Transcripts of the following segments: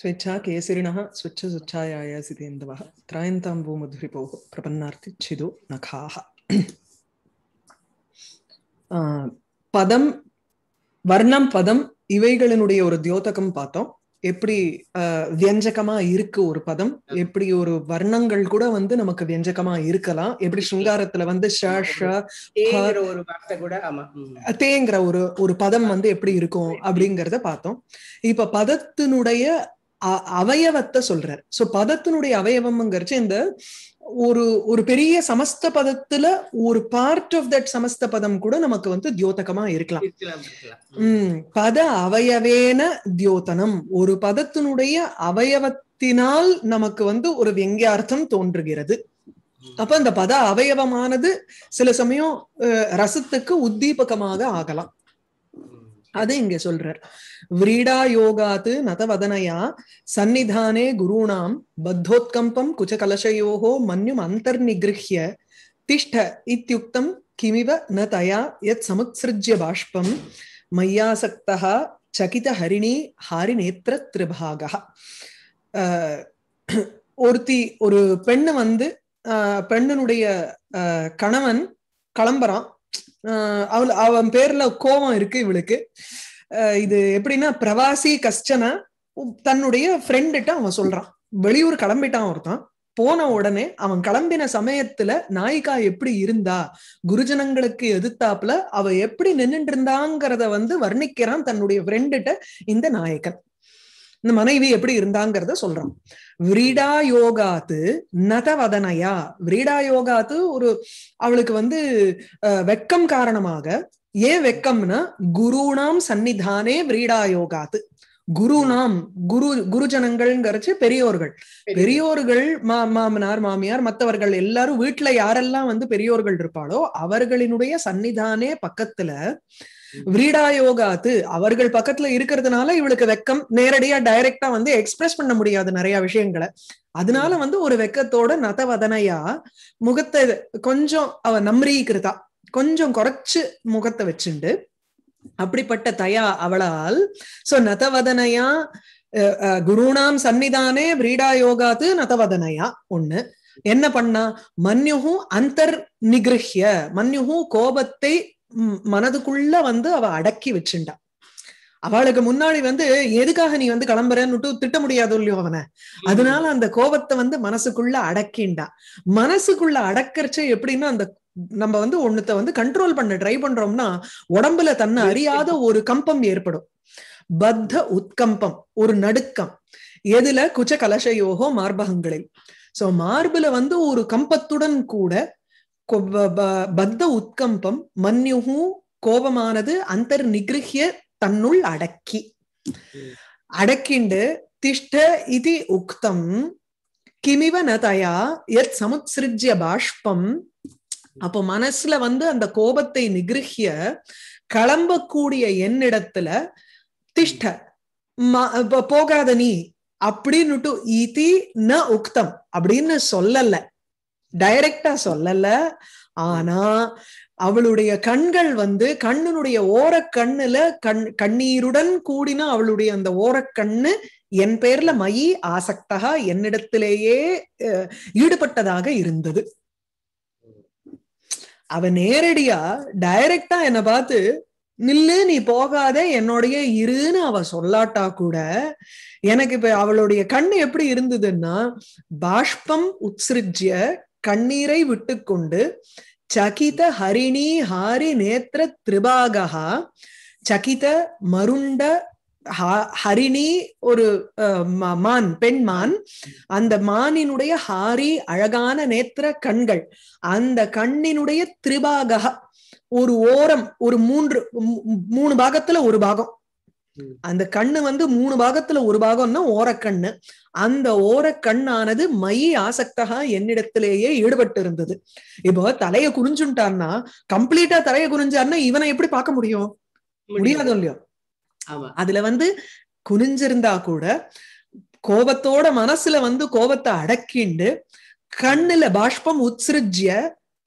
स्वेच्छा केसरिणः स्वच्छ स्वच्छायाय सितेन्दवः त्रायन्ताम्बूमधुरिपोः प्रपन्नार्ति छिदो नखाः பதம் வர்ணம் பதம் இவைகளினுடைய ஒரு தியோதகம் பார்த்தோம் எப்படி வியஞ்சகமா இருக்கு ஒரு பதம் எப்படி ஒரு வர்ணங்கள் கூட வந்து நமக்கு வியஞ்சகமா இருக்கலாம் எப்படி சிங்காரத்துல வந்து தேங்கிற ஒரு ஒரு பதம் வந்து எப்படி இருக்கும் அப்படிங்கறத பார்த்தோம் இப்ப பதத்தினுடைய அவயவத்தை சொல்றார் சோ பதத்தினுடைய அவயவம்ங்கிறச்சு இந்த ஒரு ஒரு பெரிய சமஸ்த பதத்துல ஒரு பார்ட் ஆஃப் தட் சமஸ்த பதம் கூட நமக்கு வந்து தியோதகமா இருக்கலாம் உம் பத அவயவேன தியோதனம் ஒரு பதத்தினுடைய அவயவத்தினால் நமக்கு வந்து ஒரு வெங்கியார்த்தம் தோன்றுகிறது அப்ப அந்த பத அவயவமானது சில சமயம் ரசத்துக்கு உத்தீபகமாக ஆகலாம் அது இங்க சொல்றார் விரீடா யோகாத்து நதவதனையா சந்நிதானே குருணாம் பத்தோத்கம்பம் குச்சகலசயோகோ மன்யும் அந்தர்நிகிருஹ்ய திஷ்ட இத்தியுக்தம் கிமிவ ந தயா எத் சமுத்சிருஜ்ய பாஷ்பம் மையாசக்தா சகித ஹரிணி ஹாரி ஹாரிநேத்திர திரிபாகா ஒருத்தி ஒரு பெண்ணு வந்து பெண்ணனுடைய கணவன் கிளம்புறான் அவள் அவன் பேர்ல கோபம் இருக்கு இவளுக்கு இது எப்படின்னா பிரவாசி கஷ்டனா தன்னுடைய ஃப்ரெண்டுகிட்ட அவன் சொல்றான் வெளியூர் கிளம்பிட்டான் ஒருத்தான் போன உடனே அவன் கிளம்பின சமயத்துல நாயிகா எப்படி இருந்தா குருஜனங்களுக்கு எதிர்த்தாப்புல அவ எப்படி நின்றுட்டு இருந்தாங்கிறத வந்து வர்ணிக்கிறான் தன்னுடைய ஃப்ரெண்டுட்ட இந்த நாயகன் இந்த மனைவி எப்படி இருந்தாங்கிறத சொல்றான் விரீடா யோகாத்து நதவதனையா விரீடா யோகாத்து ஒரு அவளுக்கு வந்து வெக்கம் காரணமாக ஏன் வெக்கம்னா குருணாம் சன்னிதானே விரீடா யோகாத்து குரு நாம் குரு குருஜனங்கள்ங்கிறச்சு பெரியோர்கள் பெரியோர்கள் மா மாமனார் மாமியார் மற்றவர்கள் எல்லாரும் வீட்டுல யாரெல்லாம் வந்து பெரியோர்கள் இருப்பாளோ அவர்களினுடைய சன்னிதானே பக்கத்துல வீடாயோகாத்து அவர்கள் பக்கத்துல இருக்கிறதுனால இவளுக்கு வெக்கம் நேரடியா டைரக்டா வந்து எக்ஸ்பிரஸ் பண்ண முடியாது நிறைய விஷயங்களை அதனால வந்து ஒரு வெக்கத்தோட நதவதனையா முகத்தை கொஞ்சம் அவ நம்ரீகிருதா கொஞ்சம் குறைச்சு முகத்தை வச்சுண்டு அப்படிப்பட்ட தயா அவளால் சோ நதவதனையா குருணாம் சன்னிதானே விரீடா யோகாத்து நதவதனையா ஒண்ணு என்ன பண்ணா மன்யுகும் அந்தர் நிகிருஹிய மன்யுகும் கோபத்தை மனதுக்குள்ள வந்து அவ அடக்கி வச்சுட்டா அவளுக்கு முன்னாடி வந்து எதுக்காக நீ வந்து கிளம்புறன்னு திட்ட முடியாது இல்லையோ அவனை அதனால அந்த கோபத்தை வந்து மனசுக்குள்ள அடக்கிண்டா மனசுக்குள்ள அடக்கிறச்ச எப்படின்னா அந்த நம்ம வந்து ஒண்ணுத்த வந்து கண்ட்ரோல் பண்ண ட்ரை பண்றோம்னா உடம்புல தன்னை அறியாத ஒரு கம்பம் ஏற்படும் பத்த உத்கம்பம் ஒரு நடுக்கம் எதுல குச்ச கலசயோகோ மார்பகங்களில் சோ மார்புல வந்து ஒரு கம்பத்துடன் கூட பத்த உத்கம்பம் மன்யுகு கோபமானது அந்தர் நிகிருகிய தன்னுள் அடக்கி அடக்கிண்டு திஷ்ட இது உக்தம் கிமிவ நதயா எத் சமுத்சிருஜ்ய பாஷ்பம் அப்போ மனசுல வந்து அந்த கோபத்தை நிகிருஹிய கிளம்பக்கூடிய என்னிடத்துல திஷ்ட போகாத நீ அப்படின்னுட்டு இதி ந உக்தம் அப்படின்னு சொல்லல டைரக்டா சொல்லல ஆனா அவளுடைய கண்கள் வந்து கண்ணனுடைய ஓரக்கண்ணுல கண் கண்ணீருடன் கூடின அவளுடைய அந்த ஓரக்கண்ணு என் பேர்ல மயி ஆசக்தகா என்னிடத்திலேயே ஈடுபட்டதாக இருந்தது அவ நேரடியா டைரக்டா என்னை பார்த்து நில்லு நீ போகாத என்னுடைய இருன்னு அவ சொல்லாட்டா கூட எனக்கு இப்ப அவளுடைய கண்ணு எப்படி இருந்ததுன்னா பாஷ்பம் உத்ஸ்ருஜ்ய கண்ணீரை விட்டுக்கொண்டு சகித ஹரிணி ஹாரி நேத்திர திரிபாகா சகித மருண்ட ஹரிணி ஒரு மான் பெண் மான் அந்த மானினுடைய ஹாரி அழகான நேத்திர கண்கள் அந்த கண்ணினுடைய திரிபாகா ஒரு ஓரம் ஒரு மூன்று மூணு பாகத்துல ஒரு பாகம் அந்த கண்ணு வந்து மூணு பாகத்துல ஒரு பாகம்னா ஓரக்கண்ணு அந்த ஓரக்கண்ணானது மை ஆசக்தகா என்னிடத்திலேயே ஈடுபட்டு இருந்தது இப்போ தலையை குறிஞ்சுட்டான்னா கம்ப்ளீட்டா தலையை குறிஞ்சார்னா இவனை எப்படி பார்க்க முடியும் முடியாதோ இல்லையோ அதுல வந்து குனிஞ்சிருந்தா கூட கோபத்தோட மனசுல வந்து கோபத்தை அடக்கிண்டு கண்ணுல பாஷ்பம் உத்ஸ்ருஜ்ய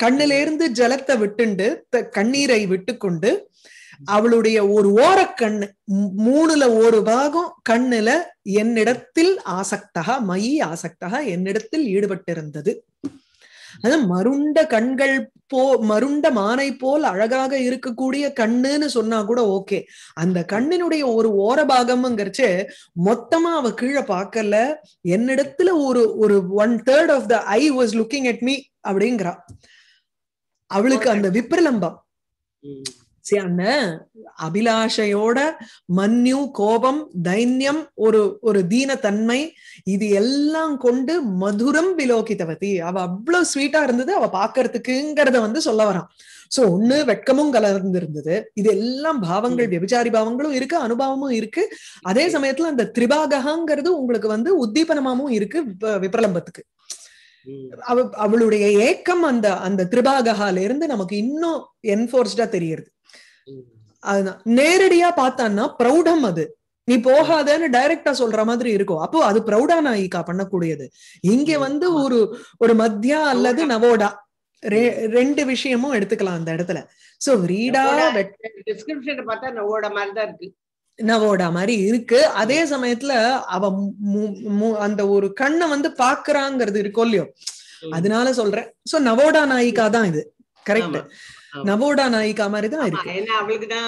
கண்ணிலேருந்து இருந்து ஜலத்தை விட்டுண்டு கண்ணீரை விட்டு கொண்டு அவளுடைய ஒரு கண்ணு மூணுல ஒரு பாகம் கண்ணுல என்னிடத்தில் ஆசக்தகா மயி ஆசக்தகா என்னிடத்தில் ஈடுபட்டிருந்தது அது மருண்ட கண்கள் போ மருண்ட மானை போல் அழகாக இருக்கக்கூடிய கண்ணுன்னு சொன்னா கூட ஓகே அந்த கண்ணினுடைய ஒரு ஓர பாகம்ங்கிறச்சு மொத்தமா அவ கீழே பார்க்கல என்னிடத்துல ஒரு ஒரு one third of the eye was looking at me அப்படிங்கிறா அவளுக்கு அந்த விப்ரலம்பம் சே அந்த அபிலாஷையோட மன்யு கோபம் தைன்யம் ஒரு ஒரு தீனத்தன்மை இது எல்லாம் கொண்டு மதுரம் விலோகித்தவதி அவ அவ்வளவு ஸ்வீட்டா இருந்தது அவ பாக்குறதுக்குங்கிறத வந்து சொல்ல வரான் சோ ஒண்ணு வெட்கமும் இருந்தது இது எல்லாம் பாவங்கள் வெபிச்சாரி பாவங்களும் இருக்கு அனுபவமும் இருக்கு அதே சமயத்துல அந்த திரிபாகங்கிறது உங்களுக்கு வந்து உத்தீபனமாவும் இருக்கு அவ அவளுடைய ஏக்கம் அந்த அந்த திரிபாகஹால இருந்து நமக்கு இன்னும் என்போர்ஸ்டா தெரியுது அதுதான் நேரடியா பார்த்தான்னா பிரௌடம் அது நீ போகாதன்னு டைரக்டா சொல்ற மாதிரி இருக்கும் அப்போ அது பிரௌடா நாயிக்கா பண்ணக்கூடியது இங்க வந்து ஒரு ஒரு மத்தியா அல்லது நவோடா ரெண்டு விஷயமும் எடுத்துக்கலாம் அந்த இடத்துல சோ ரீடா டிஸ்கிரிப்ஷன் பார்த்தா நவோடா மாதிரி தான் இருக்கு நவோடா மாதிரி இருக்கு அதே சமயத்துல அவ அந்த ஒரு கண்ணை வந்து பாக்குறாங்கிறது இருக்கும் இல்லையோ அதனால சொல்றேன் சோ நவோடா நாயிகா தான் இது கரெக்ட் நவோடா நாயிகா மாதிரி தான் இருக்கு ஏன்னா அவளுக்கு தான்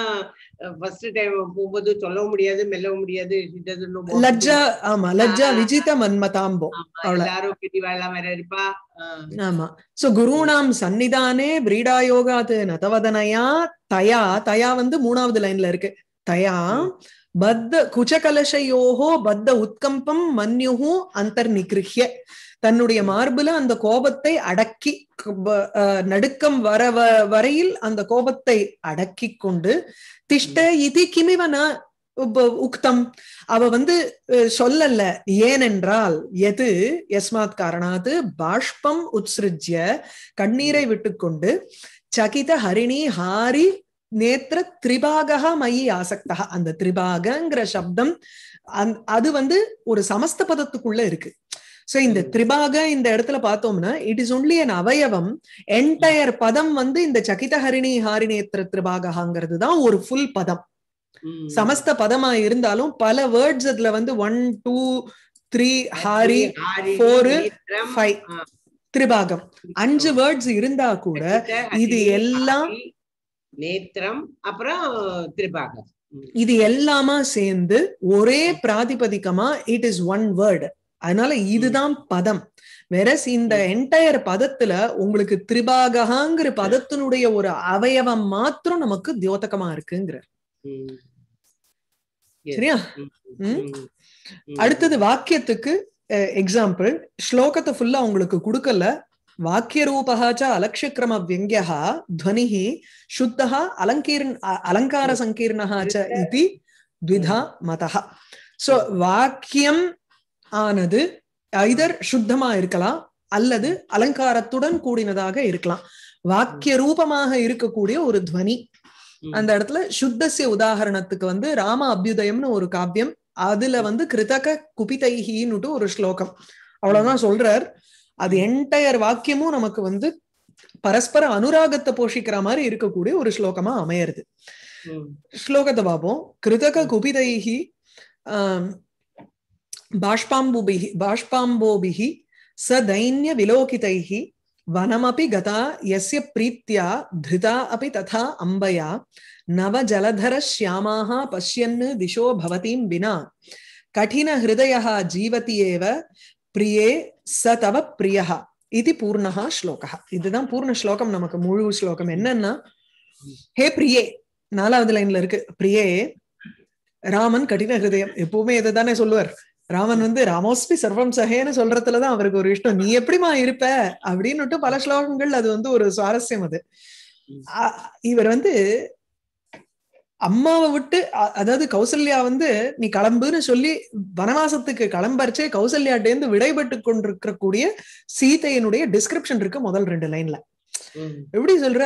ஃபர்ஸ்ட் டைம் போகும்போது சொல்லவும் முடியாது மெல்லவும் முடியாது லஜ்ஜா ஆமா லஜ்ஜா விஜிதா மன்மதாம்போ எல்லாரும் பெரியவாளா வேற இருப்பா ஆமா சோ குருணாம் சன்னிதானே பிரீடாயோகாது நதவதனையா தயா தயா வந்து மூணாவது லைன்ல இருக்கு தயா பத்த குச்சகலசயோகோ பத்த உத்கம்பம் மன்யுஹு அந்தர்நிகிருஹ்ய தன்னுடைய மார்புல அந்த கோபத்தை அடக்கி நடுக்கம் வர வரையில் அந்த கோபத்தை அடக்கி கொண்டு திஷ்ட இது கிமிவனா உக்தம் அவ வந்து சொல்லல ஏனென்றால் எது எஸ்மாத் காரணாது பாஷ்பம் உத்ஸ்ருஜ்ய கண்ணீரை விட்டுக்கொண்டு சகித ஹரிணி ஹாரி நேத்திர திரிபாகா மயி ஆசக்தா அந்த திரிபாகங்கிற சப்தம் அது வந்து ஒரு சமஸ்த பதத்துக்குள்ள இருக்கு சோ இந்த திரிபாக இந்த இடத்துல பார்த்தோம்னா இட் இஸ் ஒன்லி அன் அவயவம் என்டையர் பதம் வந்து இந்த சகித ஹரிணி ஹாரிணேத்திர திரிபாகாங்கிறது தான் ஒரு ஃபுல் பதம் சமஸ்த பதமா இருந்தாலும் பல வேர்ட்ஸ் அதுல வந்து ஒன் டூ த்ரீ ஹாரி போரு ஃபைவ் திரிபாகம் அஞ்சு வேர்ட்ஸ் இருந்தா கூட இது எல்லாம் நேத்திரம் அப்புறம் திரிபாகம் இது எல்லாமா சேர்ந்து ஒரே பிராதிபதிக்கமா இட் இஸ் ஒன் வேர்டு அதனால இதுதான் பதம் வெரஸ் இந்த என்டையர் பதத்துல உங்களுக்கு திரிபாகாங்கிற பதத்தினுடைய ஒரு அவயவம் மாத்திரம் நமக்கு தியோதகமா இருக்குங்கிறார் சரியா அடுத்தது வாக்கியத்துக்கு எக்ஸாம்பிள் ஸ்லோகத்தை ஃபுல்லா உங்களுக்கு கொடுக்கல ரூபகாச்சா அலட்சியக்கிரம வியங்கியா துவனிஹி சுத்தா அலங்கீர் அலங்கார சங்கீர்ணகாச்ச இது த்விதா மதா சோ வாக்கியம் ஆனது ஐதர் சுத்தமா இருக்கலாம் அல்லது அலங்காரத்துடன் கூடினதாக இருக்கலாம் வாக்கிய ரூபமாக இருக்கக்கூடிய ஒரு துவனி அந்த இடத்துல சுத்தசிய உதாகரணத்துக்கு வந்து ராம அபியுதயம்னு ஒரு காவியம் அதுல வந்து கிருதக குபிதைஹின்னுட்டு ஒரு ஸ்லோகம் அவ்வளவுதான் சொல்றார் அது என்டையர் வாக்கியமும் நமக்கு வந்து பரஸ்பர அனுராகத்தை போஷிக்கிற மாதிரி இருக்கக்கூடிய ஒரு ஸ்லோகமா அமையறது ஸ்லோகத்தை பார்ப்போம் கிருதக குபிதைகி ஆஹ் बाष्पाम्बुभिः बाष्पाम्बोभिः विलोकित वनमी गता यस्य प्रीत्या धृता अभी तथा जलधर नवजलधरश्यामाः पश्यन् दिशो भवतीं विना कठिनहृदयः जीवति एव प्रिये स तव प्रिय पूर्ण श्लोक इतना पूर्ण श्लोकम नमक நமக்கு हे प्रिय என்னன்னா प्रिय रामन कठिन हृदय एपूमे ராமன் வந்து ராமோஸ்மி சர்வம் சகேன்னு சொல்றதுலதான் அவருக்கு ஒரு இஷ்டம் நீ எப்படிமா இருப்ப அப்படின்னு பல ஸ்லோகங்கள் அது வந்து ஒரு சுவாரஸ்யம் அது இவர் வந்து அம்மாவை விட்டு அதாவது கௌசல்யா வந்து நீ கிளம்புன்னு சொல்லி வனவாசத்துக்கு கிளம்பரிச்சே கௌசல்யாட்டேந்து விடைபட்டு கூடிய சீதையினுடைய டிஸ்கிரிப்ஷன் இருக்கு முதல் ரெண்டு லைன்ல எப்படி சொல்ற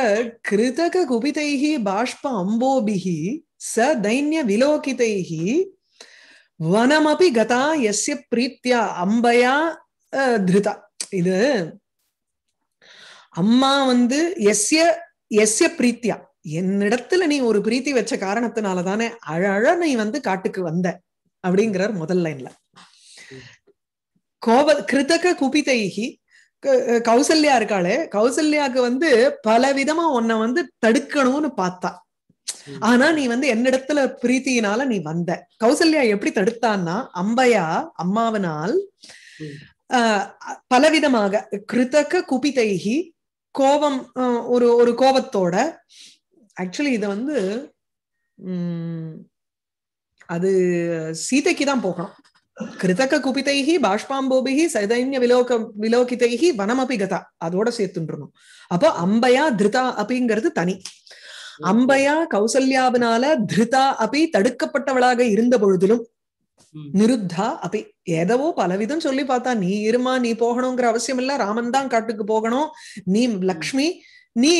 கிருதக குபிதைஹி பாஷ்ப அம்போபிகி ச தைன்ய விலோகிதைஹி வனமபி கதா எஸ்ய பிரீத்தியா அம்பையா திருதா இது அம்மா வந்து எஸ்ய எஸ்ய பிரீத்தியா என்னிடத்துல நீ ஒரு பிரீத்தி வச்ச காரணத்தினால தானே அழழ நீ வந்து காட்டுக்கு வந்த அப்படிங்கிறார் முதல் லைன்ல கோப கிருதக குபிதைகி கௌசல்யா இருக்காளே கௌசல்யாவுக்கு வந்து பல விதமா உன்னை வந்து தடுக்கணும்னு பார்த்தா ஆனா நீ வந்து என்னிடத்துல பிரீத்தியினால நீ வந்த கௌசல்யா எப்படி தடுத்தான்னா அம்பையா அம்மாவனால் பலவிதமாக கிருதக குபிதைகி கோபம் ஒரு ஒரு கோபத்தோட ஆக்சுவலி இத வந்து உம் அது சீதைக்கு தான் போகணும் கிருத்தக குபிதைகி பாஷ்பாம்போபிகி சைதன்ய விலோக விலோகிதைகி வனமபி கதா அதோட சேர்த்துன்றணும் அப்போ அம்பையா திருதா அப்படிங்கிறது தனி அம்பையா கௌசல்யாவினால திருதா அபி தடுக்கப்பட்டவளாக இருந்த பொழுதிலும் நிருத்தா அப்படி ஏதவோ பலவிதம் சொல்லி பார்த்தா நீ இருமா நீ போகணுங்கிற அவசியம் இல்ல ராமன் தான் காட்டுக்கு போகணும் நீ லக்ஷ்மி நீ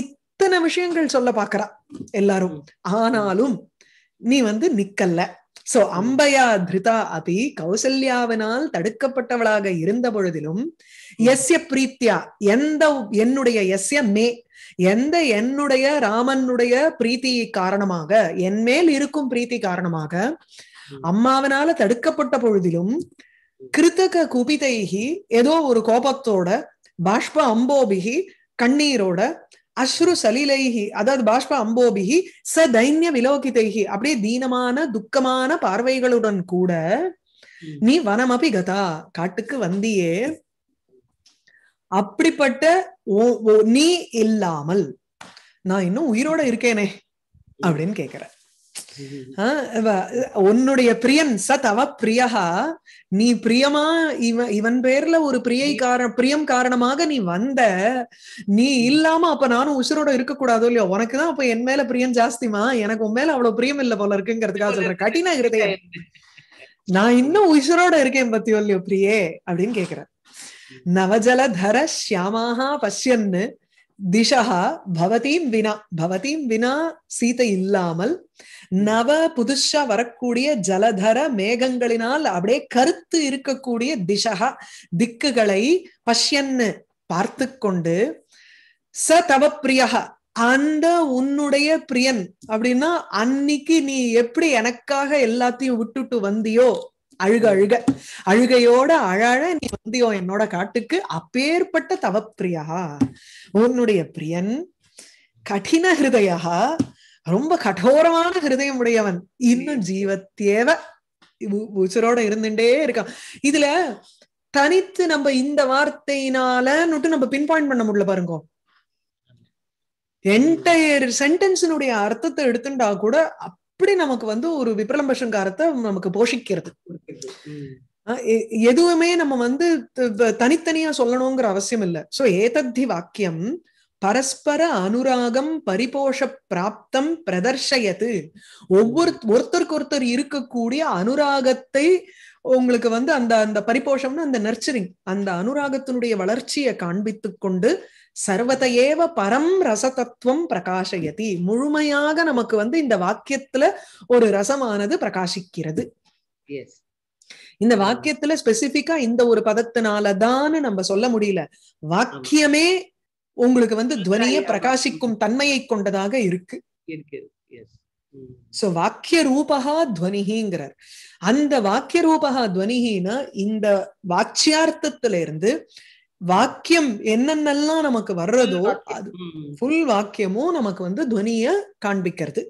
இத்தனை விஷயங்கள் சொல்ல பாக்குறா எல்லாரும் ஆனாலும் நீ வந்து நிக்கல்ல சோ அம்பையா திருதா அபி கௌசல்யாவினால் தடுக்கப்பட்டவளாக இருந்த பொழுதிலும் எஸ்ய பிரீத்தியா எந்த என்னுடைய எஸ்ய மே எந்த என்னுடைய ராமனுடைய பிரீத்தி காரணமாக என் மேல் இருக்கும் பிரீத்தி காரணமாக அம்மாவனால தடுக்கப்பட்ட பொழுதிலும் கிருத்தக குபிதைகி ஏதோ ஒரு கோபத்தோட பாஷ்ப அம்போபிகி கண்ணீரோட அஸ்ரு சலிலைகி அதாவது பாஷ்ப அம்போபிகி ச தைன்ய விலோகிதைகி அப்படியே தீனமான துக்கமான பார்வைகளுடன் கூட நீ வனமபி கதா காட்டுக்கு வந்தியே அப்படிப்பட்ட நீ இல்லாமல் நான் இன்னும் உயிரோட இருக்கேனே அப்படின்னு கேக்குற உன்னுடைய பிரியன் ச தவ பிரியா நீ பிரியமா இவன் இவன் பேர்ல ஒரு பிரியை காரண பிரியம் காரணமாக நீ வந்த நீ இல்லாம அப்ப நானும் உசுரோட இருக்க கூடாதோ இல்லையோ உனக்குதான் அப்ப என் மேல பிரியம் ஜாஸ்திமா எனக்கு உன் மேல அவ்வளவு பிரியம் இல்ல போல இருக்குங்கிறதுக்காக சொல்றேன் கடின இருதயம் நான் இன்னும் உசுரோட இருக்கேன் பத்தியோ இல்லையோ பிரியே அப்படின்னு கேக்குறேன் நவஜலதர ஷியாமாக பஷ்யன்னு திசா பவதீம் வினா பவதீம் வினா சீதை இல்லாமல் நவ புதுஷா வரக்கூடிய ஜலதர மேகங்களினால் அப்படியே கருத்து இருக்கக்கூடிய திசகா திக்குகளை பஷ்யன்னு பார்த்து கொண்டு ச தவ பிரியா அந்த உன்னுடைய பிரியன் அப்படின்னா அன்னைக்கு நீ எப்படி எனக்காக எல்லாத்தையும் விட்டுட்டு வந்தியோ அழுக அழுக அழுகையோட அழக நீ வந்தியோ என்னோட காட்டுக்கு அப்பேற்பட்ட தவப்பிரியா உன்னுடைய பிரியன் கடின ஹிருதயா ரொம்ப கடோரமான ஹிருதயம் உடையவன் இன்னும் ஜீவத்தேவ உச்சரோட இருந்துட்டே இருக்கான் இதுல தனித்து நம்ம இந்த வார்த்தையினாலன்னுட்டு நம்ம பின் பாயிண்ட் பண்ண முடியல பாருங்க என்டையர் சென்டென்ஸினுடைய அர்த்தத்தை எடுத்துட்டா கூட அப்படி நமக்கு வந்து ஒரு விபிரலம்பசங்காரத்தை நமக்கு போஷிக்கிறது எதுவுமே நம்ம வந்து தனித்தனியா சொல்லணுங்கிற அவசியம் இல்ல சோ ஏதத்தி வாக்கியம் பரஸ்பர அனுராகம் பரிபோஷ பிராப்தம் பிரதர்ஷயத்து ஒவ்வொரு ஒருத்தருக்கு ஒருத்தர் இருக்கக்கூடிய அனுராகத்தை உங்களுக்கு வந்து அந்த அந்த பரிபோஷம்னு அந்த நர்ச்சரிங் அந்த அனுராகத்தினுடைய வளர்ச்சியை காண்பித்து கொண்டு சர்வதையேவ பரம் ரசதத்துவம் பிரகாஷயதி முழுமையாக நமக்கு வந்து இந்த வாக்கியத்துல ஒரு ரசமானது பிரகாசிக்கிறது இந்த வாக்கியத்துல ஸ்பெசிபிக்கா இந்த ஒரு பதத்தினாலதான் நம்ம சொல்ல முடியல வாக்கியமே உங்களுக்கு வந்து துவனிய பிரகாசிக்கும் தன்மையை கொண்டதாக இருக்கு சோ வாக்கிய ரூபகா துவனிகிங்கிறார் அந்த வாக்கிய ரூபகா துவனிகின இந்த வாக்கியார்த்தத்துல இருந்து வாக்கியம் என்னென்னலாம் நமக்கு வர்றதோ அது ஃபுல் வாக்கியமும் நமக்கு வந்து துவனிய காண்பிக்கிறது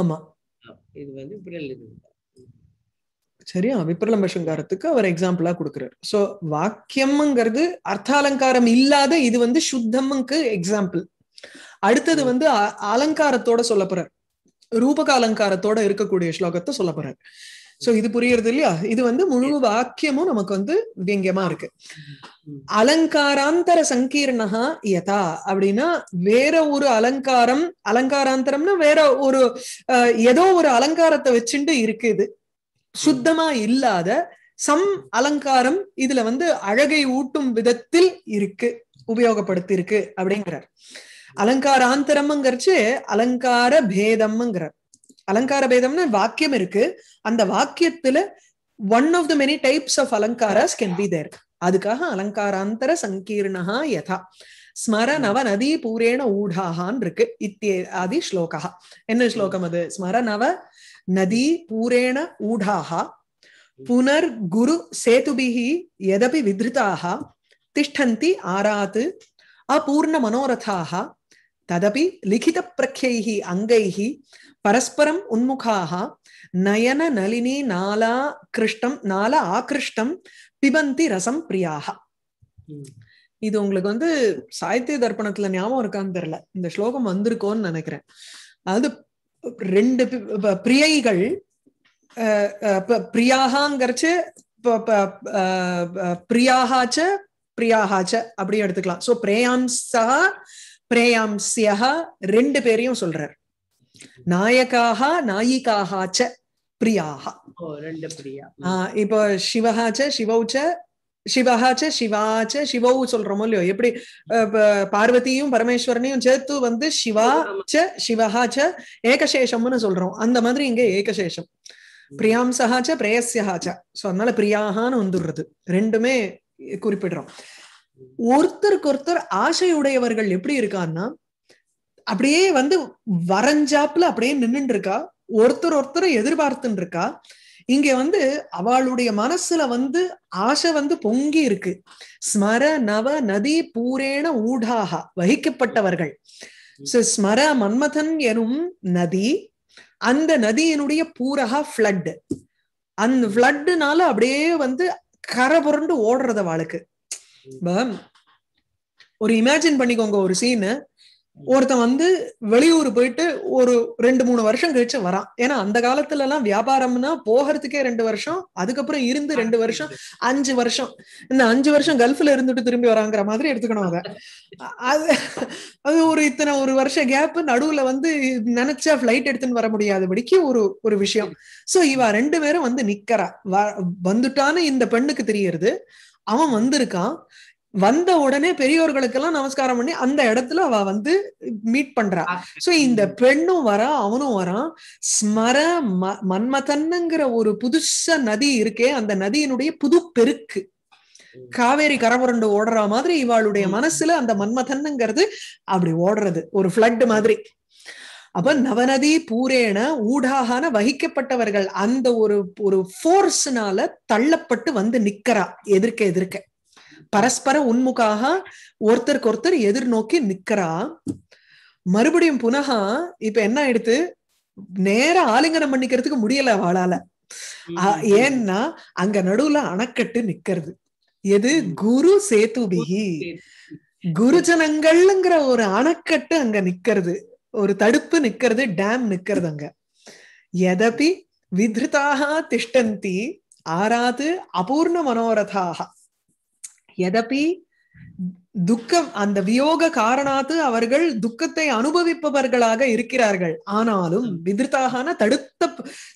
ஆமா இது வந்து சரியா விப்ரலம்ப சங்காரத்துக்கு அவர் எக்ஸாம்பிளா கொடுக்கிறார் சோ வாக்கியம்ங்கிறது அர்த்தாலங்காரம் இல்லாத இது வந்து சுத்தம்க்கு எக்ஸாம்பிள் அடுத்தது வந்து அலங்காரத்தோட சொல்ல போறார் ரூபக அலங்காரத்தோட இருக்கக்கூடிய ஸ்லோகத்தை சொல்ல போறாரு சோ இது புரியுறது இல்லையா இது வந்து முழு வாக்கியமும் நமக்கு வந்து வியங்கியமா இருக்கு mm-hmm. Mm-hmm. அலங்காராந்தர சங்கீர்ணகா யதா அப்படின்னா வேற ஒரு அலங்காரம் அலங்காராந்தரம்னா வேற ஒரு ஏதோ ஒரு அலங்காரத்தை வச்சுட்டு இது சுத்தமா mm-hmm. இல்லாத சம் அலங்காரம் இதுல வந்து அழகை ஊட்டும் விதத்தில் இருக்கு உபயோகப்படுத்தி இருக்கு அப்படிங்கிறார் அலங்காராந்தரம்ங்கிறச்சு அலங்கார பேதம்ங்கிறார் அலங்கார பேதம்னு வாக்கியம் இருக்கு அந்த வாக்கியத்துல one of the many types of அலங்காரஸ் கேன் பி தேர் அதுக்காக அலங்காராந்தர சங்கீர்ணா யதா ஸ்மர நவ நதி பூரேண ஊடாகான் இருக்கு இத்தியே ஆதி ஸ்லோகா என்ன ஸ்லோகம் அது ஸ்மர நவ நதி பூரேண ஊடாகா புனர் குரு சேதுபிஹி எதபி வித்ருதாக திஷ்டந்தி ஆராத்து அபூர்ண மனோரதாக ததபி லிఖித பிரக்யைஹி அங்கைஹி பரஸ்பரம் உன்முகாக நயன நளினி நாலா கிருஷ்டம் நாலா ஆகிருஷ்டம் பிபந்தி ரசம் பிரியாக இது உங்களுக்கு வந்து சாகித்ய தர்ப்பணத்துல ஞாபகம் இருக்கான்னு தெரியல இந்த ஸ்லோகம் வந்திருக்கோன்னு நினைக்கிறேன் அது ரெண்டு பிரியைகள் பிரியாகாங்கிறச்சு பிரியாகாச்ச பிரியாகாச்ச அப்படி எடுத்துக்கலாம் சோ பிரேயாம்சா பிரேயாம்சியகா ரெண்டு பேரையும் சொல்றார் நாயகாக நாயிகாக பிரியாகா இப்போ சிவகாச்ச சிவௌச்ச சிவகாச்ச சிவாச்ச சொல்றோமோ இல்லையோ எப்படி பார்வதியும் பரமேஸ்வரனையும் சேர்த்து வந்து சிவாச்ச சிவகாச்ச ஏகசேஷம்னு சொல்றோம் அந்த மாதிரி இங்க ஏகசேஷம் பிரியாம்சகாச்ச பிரேயசியகாச்ச சோ அதனால பிரியாகான்னு வந்துடுறது ரெண்டுமே குறிப்பிடுறோம் ஒருத்தருக்கு ஒருத்தர் ஆசை உடையவர்கள் எப்படி இருக்கான்னா அப்படியே வந்து வரைஞ்சாப்புல அப்படியே நின்றுட்டு இருக்கா ஒருத்தர் ஒருத்தரை எதிர்பார்த்துன்னு இருக்கா இங்க வந்து அவளுடைய மனசுல வந்து ஆசை வந்து பொங்கி இருக்கு ஸ்மர நவ நதி பூரேண ஊடாக வகிக்கப்பட்டவர்கள் ஸ்மர மன்மதன் எனும் நதி அந்த நதியினுடைய பூரகா பிளட் அந்த ஃப்ளட்னால அப்படியே வந்து கரை புரண்டு ஓடுறது அவளுக்கு ஒரு இமேஜின் பண்ணிக்கோங்க ஒரு சீனு ஒருத்தன் வந்து வெளியூர் போயிட்டு ஒரு ரெண்டு மூணு வருஷம் கழிச்சு வரான் ஏன்னா அந்த காலத்துல எல்லாம் வியாபாரம்னா போகிறதுக்கே ரெண்டு வருஷம் அதுக்கப்புறம் இருந்து ரெண்டு வருஷம் அஞ்சு வருஷம் இந்த அஞ்சு வருஷம் கல்ஃப்ல இருந்துட்டு திரும்பி வராங்கிற மாதிரி எடுத்துக்கணும் அதை அது அது ஒரு இத்தனை ஒரு வருஷம் கேப் நடுவுல வந்து நினைச்சா பிளைட் எடுத்துன்னு வர முடியாதபடிக்கு ஒரு ஒரு விஷயம் சோ இவ ரெண்டு பேரும் வந்து நிக்கிறா வந்துட்டான்னு இந்த பெண்ணுக்கு தெரியறது அவன் வந்திருக்கான் வந்த உடனே எல்லாம் நமஸ்காரம் பண்ணி அந்த இடத்துல அவ வந்து மீட் பண்றா சோ இந்த பெண்ணும் வரா அவனும் வரான் ஸ்மர மன்மதன்னுங்கிற ஒரு புதுசா நதி இருக்கே அந்த நதியினுடைய புது பெருக்கு காவேரி கரபுரண்டு ஓடுற மாதிரி இவாளுடைய மனசுல அந்த மன்மதன்னுங்கிறது அப்படி ஓடுறது ஒரு ஃபிளட் மாதிரி அப்ப நவநதி பூரேன ஊடாகான வகிக்கப்பட்டவர்கள் அந்த ஒரு ஒரு ஃபோர்ஸ்னால தள்ளப்பட்டு வந்து நிக்கிறா எதிர்க்க எதிர்க்க பரஸ்பர உண்முகாக ஒருத்தருக்கு ஒருத்தர் எதிர்நோக்கி நிக்கிறா மறுபடியும் புனகா இப்ப என்ன ஆயிடுத்து நேர ஆலிங்கனம் பண்ணிக்கிறதுக்கு முடியல வாழால ஏன்னா அங்க நடுவுல அணக்கட்டு நிக்கிறது எது குரு சேத்துபிகி குருஜனங்கள்ங்கிற ஒரு அணக்கட்டு அங்க நிக்கிறது ஒரு தடுப்பு நிக்கிறது டேம் நிக்கிறது அங்க எதபி விதிருதாக திஷ்டந்தி ஆறாது அபூர்ண மனோரதாக எதபி துக்கம் அந்த வியோக காரணாத்து அவர்கள் துக்கத்தை அனுபவிப்பவர்களாக இருக்கிறார்கள் ஆனாலும் விதிருத்தாகன தடுத்த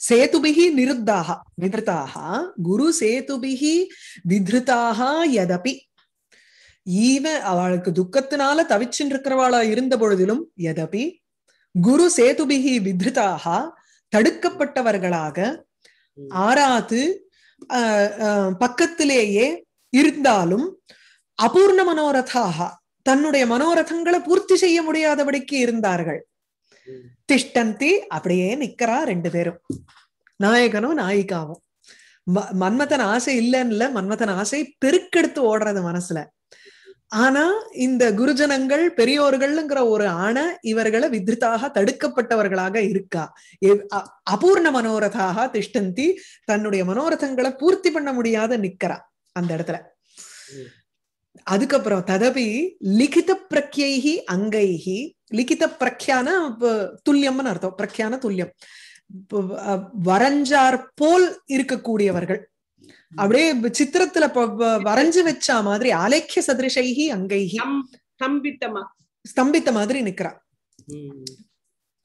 சேதுபிகி நிருத்தாக விதிருத்தாக குரு சேதுபிகி விதிருத்தாக எதபி ஈவ அவளுக்கு துக்கத்தினால தவிச்சுட்டு இருந்த பொழுதிலும் எதபி குரு சேதுபிகி வித்ருதாக தடுக்கப்பட்டவர்களாக ஆறாத்து பக்கத்திலேயே இருந்தாலும் அபூர்ண மனோரதாக தன்னுடைய மனோரதங்களை பூர்த்தி செய்ய முடியாதபடிக்கு இருந்தார்கள் திஷ்டந்தி அப்படியே நிக்கிறா ரெண்டு பேரும் நாயகனும் நாயிகாவும் மன்மதன் ஆசை இல்லைன்னு மன்மதன் ஆசை பெருக்கெடுத்து ஓடுறது மனசுல ஆனா இந்த குருஜனங்கள் பெரியோர்கள்ங்கிற ஒரு ஆண இவர்களை வித்ருத்தாக தடுக்கப்பட்டவர்களாக இருக்கா அபூர்ண மனோரதாக திஷ்டந்தி தன்னுடைய மனோரதங்களை பூர்த்தி பண்ண முடியாத நிக்கிறா அந்த இடத்துல அதுக்கப்புறம் ததபி லிகித பிரக்யைகி அங்கைகி லிகித பிரக்யான துல்லியம்னு அர்த்தம் பிரக்யான துல்லியம் வரஞ்சார் போல் இருக்கக்கூடியவர்கள் அப்படியே சித்திரத்துல வரைஞ்சு வச்சா மாதிரி அலைக்கிய சதிருஷைகி அங்கைகி ஸ்தம்பித்தமா ஸ்தம்பித்த மாதிரி நிக்கிறா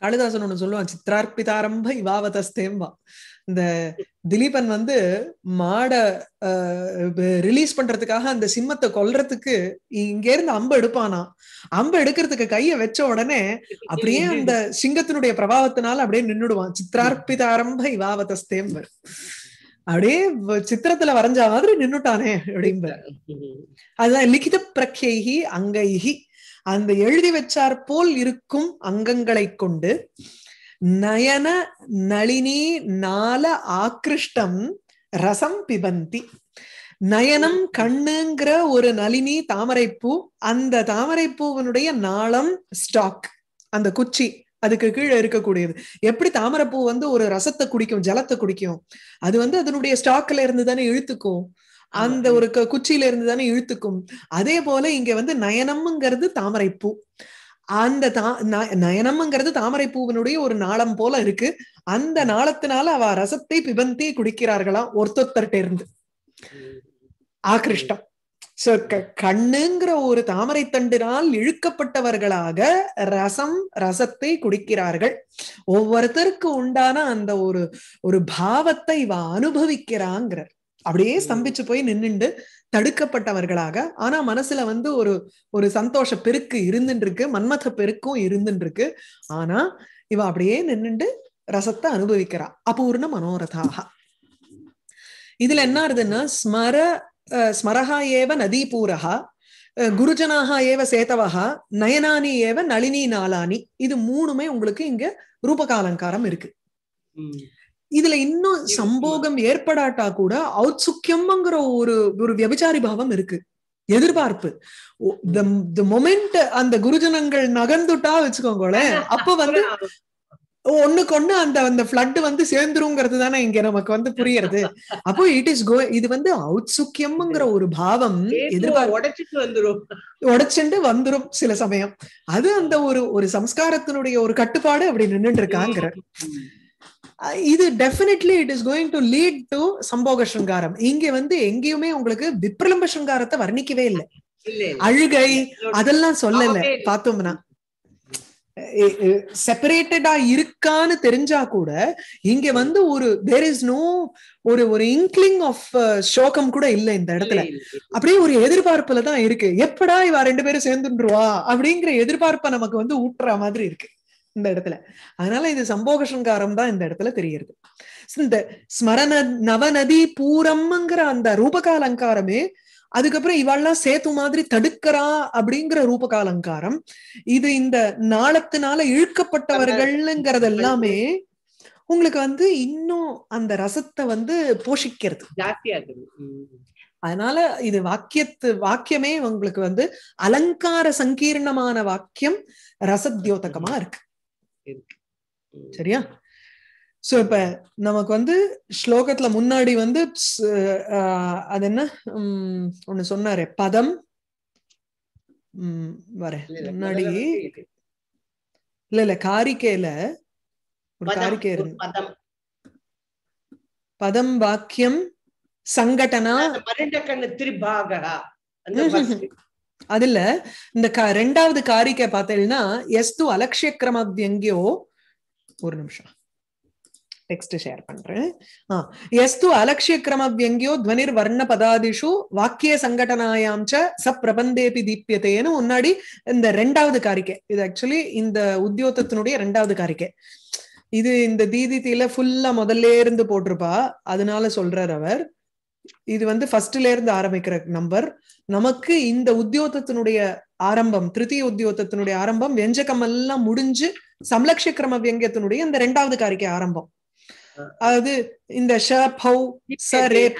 காளிதாசன் ஒண்ணு சொல்லுவான் சித்திரார்பிதாரம்ப இவாவதஸ்தேம்பா இந்த திலீபன் வந்து மாடை ரிலீஸ் பண்றதுக்காக அந்த சிம்மத்தை கொல்றதுக்கு இங்க இருந்து அம்பு எடுப்பானா அம்பு எடுக்கிறதுக்கு கைய வச்ச உடனே அப்படியே அந்த சிங்கத்தினுடைய பிரபாவத்தினால அப்படியே நின்னுடுவான் சித்திரார்பிதாரம்ப இவாவதஸ்தேம்பர் அப்படியே சித்திரத்துல வரைஞ்ச மாதிரி நின்னுட்டானே அப்படிம்ப அதுதான் லிகித பிரக்யைகி அங்கைகி அந்த எழுதி வச்சார் போல் இருக்கும் அங்கங்களை கொண்டு நயன நளினி நால ஆக்கிருஷ்டம் ரசம் பிபந்தி நயனம் கண்ணுங்கிற ஒரு நளினி தாமரைப்பூ அந்த தாமரைப்பூவனுடைய நாளம் ஸ்டாக் அந்த குச்சி அதுக்கு கீழே இருக்கக்கூடியது எப்படி தாமரைப்பூ வந்து ஒரு ரசத்தை குடிக்கும் ஜலத்தை குடிக்கும் அது வந்து அதனுடைய ஸ்டாக்ல இருந்து தானே இழுத்துக்கும் அந்த ஒரு குச்சியில இருந்து தானே இழுத்துக்கும் அதே போல இங்க வந்து நயனம்ங்கிறது தாமரைப்பூ அந்த தா நயனம்ங்கிறது தாமரை பூவினுடைய ஒரு நாளம் போல இருக்கு அந்த நாளத்தினால அவ ரசத்தை பிபந்தி குடிக்கிறார்களாம் ஒருத்தொத்தர்கிட்ட இருந்து ஆக்ரிஷ்டம் சோ கண்ணுங்கிற ஒரு தாமரை தண்டினால் இழுக்கப்பட்டவர்களாக ரசம் ரசத்தை குடிக்கிறார்கள் ஒவ்வொருத்தருக்கு உண்டான அந்த ஒரு ஒரு பாவத்தை இவ அனுபவிக்கிறாங்கிற அப்படியே ஸ்தம்பிச்சு போய் நின்னுண்டு தடுக்கப்பட்டவர்களாக ஆனா மனசுல வந்து ஒரு ஒரு சந்தோஷ பெருக்கு இருக்கு மன்மத பெருக்கும் இருக்கு ஆனா இவ அப்படியே நின்னுண்டு ரசத்தை அனுபவிக்கிறா அபூர்ண மனோரதாக இதுல என்ன ஆகுதுன்னா ஸ்மர ஸ்மரஹா ஏவ நதீபூரஹா குருஜனாக ஏவ சேத்தவகா நயனானி ஏவ நளினி நாளானி இது மூணுமே உங்களுக்கு இங்க ரூபகாலங்காரம் இருக்கு இதுல இன்னும் சம்போகம் ஏற்படாட்டா கூட ஔத்சுக்கியம்ங்கிற ஒரு ஒரு வியபிச்சாரி பாவம் இருக்கு எதிர்பார்ப்பு மொமெண்ட் அந்த குருஜனங்கள் நகர்ந்துட்டா வச்சுக்கோங்களேன் அப்ப வந்து ஒண்ணுக்கு ஒண்ணு அந்த அந்த ஃபிளட் வந்து சேர்ந்துருங்கிறது தானே இங்க நமக்கு வந்து புரியறது அப்போ இட் இஸ் கோ இது வந்து அவுட்சுக்கியம்ங்கிற ஒரு பாவம் எதிர்பார்ப்பு உடைச்சிட்டு வந்துரும் உடைச்சுட்டு வந்துரும் சில சமயம் அது அந்த ஒரு ஒரு சம்ஸ்காரத்தினுடைய ஒரு கட்டுப்பாடு அப்படி நின்றுட்டு இருக்காங்கிற இது definitely it is going to lead to சம்போக சங்காரம் இங்க வந்து எங்கேயுமே உங்களுக்கு விப்ரலம்ப சிருங்காரத்தை வர்ணிக்கவே இல்லை அழுகை அதெல்லாம் சொல்லல பார்த்தோம்னா செப்பரேட்டடா இருக்கான்னு தெரிஞ்சா கூட இங்க வந்து ஒரு தேர் இஸ் நோ ஒரு ஒரு இன்க்லிங் ஆஃப் ஷோகம் கூட இல்ல இந்த இடத்துல அப்படியே ஒரு எதிர்பார்ப்புல தான் இருக்கு எப்படா இவ ரெண்டு பேரும் சேர்ந்துருவா அப்படிங்கிற எதிர்பார்ப்பை நமக்கு வந்து ஊட்டுற மாதிரி இருக்கு இந்த இடத்துல அதனால இது சங்காரம் தான் இந்த இடத்துல தெரியுது இந்த ஸ்மரண நவநதி பூரம்ங்கிற அந்த ரூபக அலங்காரமே அதுக்கப்புறம் இவாள்லாம் சேத்து மாதிரி தடுக்கிறா அப்படிங்கிற ரூபக அலங்காரம் இது இந்த நாளத்தினால இழுக்கப்பட்டவர்கள்ங்கிறது எல்லாமே உங்களுக்கு வந்து இன்னும் அந்த ரசத்தை வந்து போஷிக்கிறது அதனால இது வாக்கியத்து வாக்கியமே உங்களுக்கு வந்து அலங்கார சங்கீர்ணமான வாக்கியம் ரசத்யோதகமா இருக்கு சரியா சோ இப்ப நமக்கு வந்து ஸ்லோகத்துல முன்னாடி வந்து அது என்ன ஒண்ணு சொன்னாரு பதம் வர முன்னாடி இல்ல இல்ல காரிக்கையில ஒரு காரிக்கை இருந்து பதம் வாக்கியம் சங்கடனா அது இல்ல இந்த ரெண்டாவது காரிக்கை பார்த்தேன்னா எஸ்து அலட்சிய கிரமத்யங்கியோ ஒரு நிமிஷம் டெக்ஸ்ட் ஷேர் பண்றேன் எஸ்து அலட்சிய வியங்கியோ துவனிர் வர்ண பதாதிஷு வாக்கிய சங்கடனாயாம் ச சப்பிரபந்தேபி தீபியத்தைன்னு முன்னாடி இந்த ரெண்டாவது காரிக்கை இது ஆக்சுவலி இந்த உத்தியோகத்தினுடைய ரெண்டாவது காரிக்கை இது இந்த தீதி தீல ஃபுல்லா முதல்ல இருந்து போட்டிருப்பா அதனால சொல்றார் அவர் இது வந்து ஃபர்ஸ்ட்ல இருந்து ஆரம்பிக்கிற நம்பர் நமக்கு இந்த உத்தியோகத்தினுடைய ஆரம்பம் திருத்திய உத்தியோகத்தினுடைய ஆரம்பம் வெஞ்சகம் எல்லாம் முடிஞ்சு சம்லக்ஷ கிரம வியங்கியத்தினுடைய இந்த ரெண்டாவது காரிக்கை ஆரம்பம் அதாவது இந்த ஷ பௌ ச ரேப்